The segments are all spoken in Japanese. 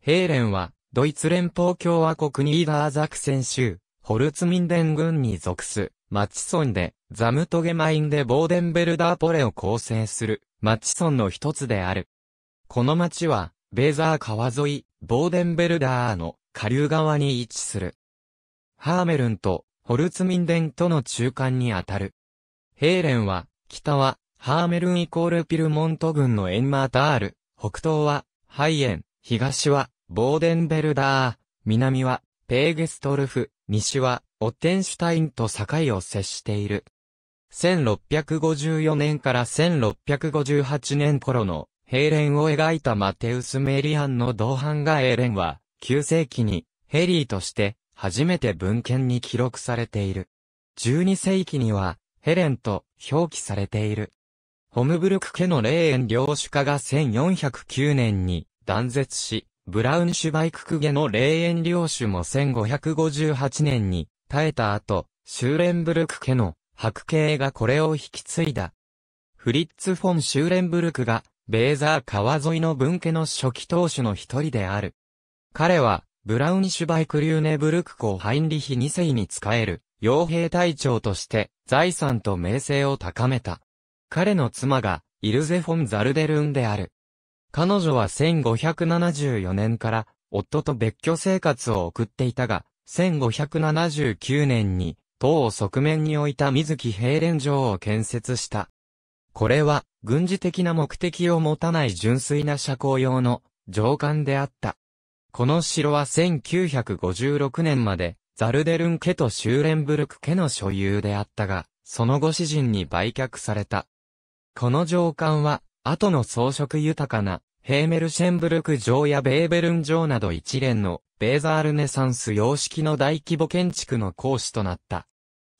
ヘーレンは、ドイツ連邦共和国ニーダーザクセン州、ホルツミンデン郡に属す、マチソンで、ザムトゲマインでボーデンベルダーポレを構成する、マチソンの一つである。この町は、ベーザー川沿い、ボーデンベルダーの下流側に位置する。ハーメルンとホルツミンデンとの中間にあたる。ヘーレンは、北は、ハーメルンイコールピルモント郡のエンマータール、北東は、ハイエン、東は、ボーデンベルダー、南は、ペーゲストルフ、西は、オッテンシュタインと境を接している。1654年から1658年頃の、ヘーレンを描いたマテウス・メリアンの同伴がエーレンは、9世紀に、ヘリーとして、初めて文献に記録されている。12世紀には、ヘレンと表記されている。ホムブルク家の霊園領主家が1409年に断絶し、ブラウンシュバイククゲの霊園領主も1558年に耐えた後、シューレンブルク家の白系がこれを引き継いだ。フリッツ・フォン・シューレンブルクが、ベーザー川沿いの分家の初期当主の一人である。彼は、ブラウンシュバイク・リューネブルク公ハインリヒ2世に仕える、傭兵隊長として、財産と名声を高めた。彼の妻が、イルゼ・フォン・ザルデルンである。彼女は1574年から夫と別居生活を送っていたが、1579年に党を側面に置いた水木平連城を建設した。これは軍事的な目的を持たない純粋な社交用の上官であった。この城は1956年までザルデルン家とシューレンブルク家の所有であったが、その後主人に売却された。この上官は後の装飾豊かな、ヘーメルシェンブルク城やベーベルン城など一連の、ベーザールネサンス様式の大規模建築の講師となった。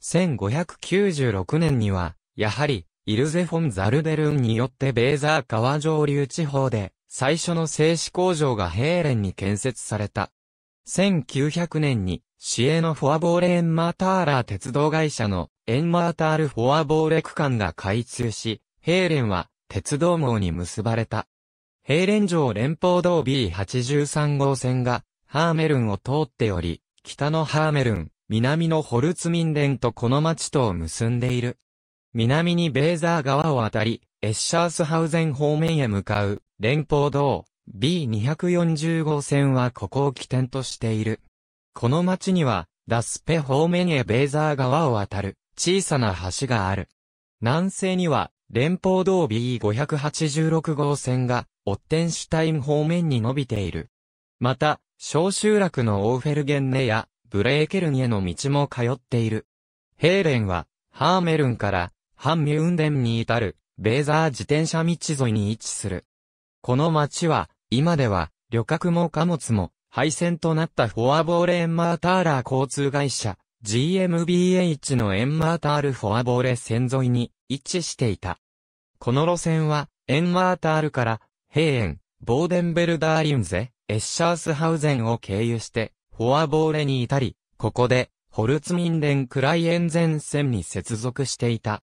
1596年には、やはり、イルゼフォン・ザルデルンによってベーザー川上流地方で、最初の製紙工場がヘーレンに建設された。1900年に、市営のフォアボーレ・エンマーターラー鉄道会社のエンマータール・フォアボーレ区間が開通し、ヘーレンは鉄道網に結ばれた。平連城連邦道 B83 号線が、ハーメルンを通っており、北のハーメルン、南のホルツミンデンとこの町とを結んでいる。南にベーザー川を渡り、エッシャースハウゼン方面へ向かう、連邦道 B240 号線はここを起点としている。この町には、ダスペ方面へベーザー川を渡る、小さな橋がある。南西には、連邦道 B586 号線が、オッテンシュタイン方面に伸びている。また、小集落のオーフェルゲンネや、ブレーケルンへの道も通っている。ヘーレンは、ハーメルンから、ハンミュンデンに至る、ベーザー自転車道沿いに位置する。この町は、今では、旅客も貨物も、廃線となったフォアボーレエンマーターラー交通会社、GMBH のエンマータールフォアボーレ線沿いに、一致していた。この路線は、エンマータールから、ヘーエン、ボーデンベルダーリンゼ、エッシャースハウゼンを経由して、フォアボーレに至り、ここで、ホルツミンデンクライエン前線に接続していた。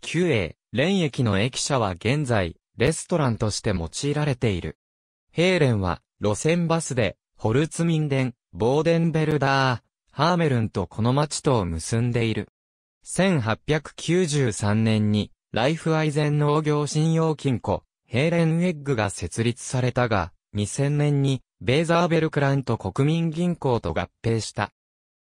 旧 a 連駅の駅舎は現在、レストランとして用いられている。ヘーレンは、路線バスで、ホルツミンデン、ボーデンベルダー、ハーメルンとこの町とを結んでいる。1893年に、ライフアイゼン農業信用金庫、ヘーレンウェッグが設立されたが、2000年に、ベーザーベルクラント国民銀行と合併した。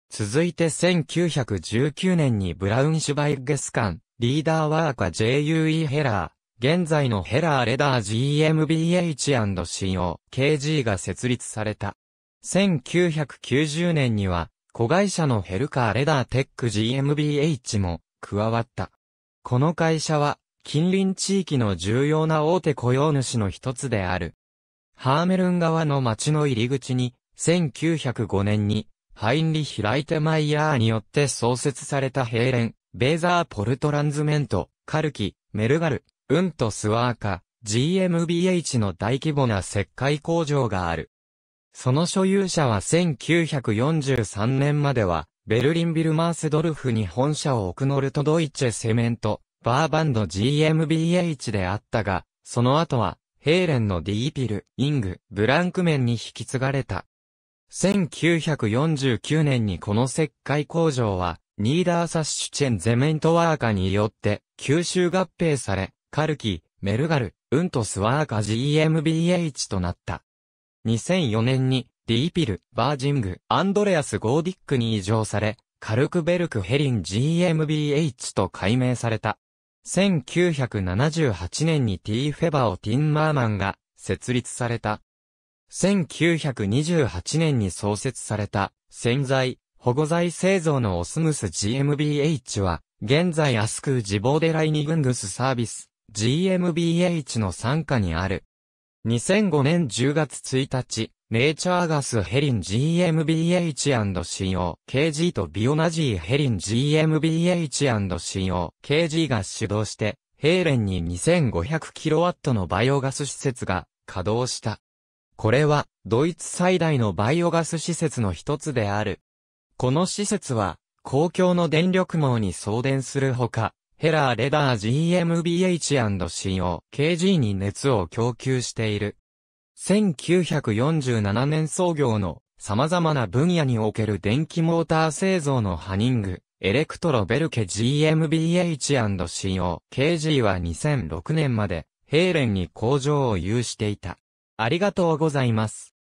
続いて1919年にブラウンシュバイゲスカン、リーダーワーカ JUE ヘラー、現在のヘラーレダー GmbH&CO、KG が設立された。1990年には、子会社のヘルカーレダーテック GmbH も加わった。この会社は近隣地域の重要な大手雇用主の一つである。ハーメルン側の町の入り口に1905年にハインリヒ・ライテマイヤーによって創設されたヘレン、ベーザー・ポルトランズメント、カルキ、メルガル、ウント・スワーカ、GmbH の大規模な石灰工場がある。その所有者は1943年までは、ベルリンビルマースドルフに本社を置くノルトドイチェセメント、バーバンド GmbH であったが、その後は、ヘーレンのディーピル、イング、ブランクメンに引き継がれた。1949年にこの石灰工場は、ニーダーサッシュチェンゼメントワーカによって、吸収合併され、カルキ、メルガル、ウントスワーカ GmbH となった。2004年に、ディーピル、バージング、アンドレアス・ゴーディックに移譲され、カルクベルク・ヘリン GmbH と改名された。1978年に T フェバオ・ティンマーマンが設立された。1928年に創設された洗剤、保護剤製造のオスムス GmbH は、現在アスクージボーデライニングスサービス GmbH の参加にある2005年10月1日、ネイチャーガスヘリン GmbH&CO、KG とビオナジーヘリン GmbH&CO、KG が主導して、ヘーレンに 2500kW のバイオガス施設が稼働した。これは、ドイツ最大のバイオガス施設の一つである。この施設は、公共の電力網に送電するほか、ヘラーレダー GmbH&CO、KG に熱を供給している。1947年創業の様々な分野における電気モーター製造のハニング、エレクトロベルケ GmbH&CO、KG は2006年まで、ヘーレンに工場を有していた。ありがとうございます。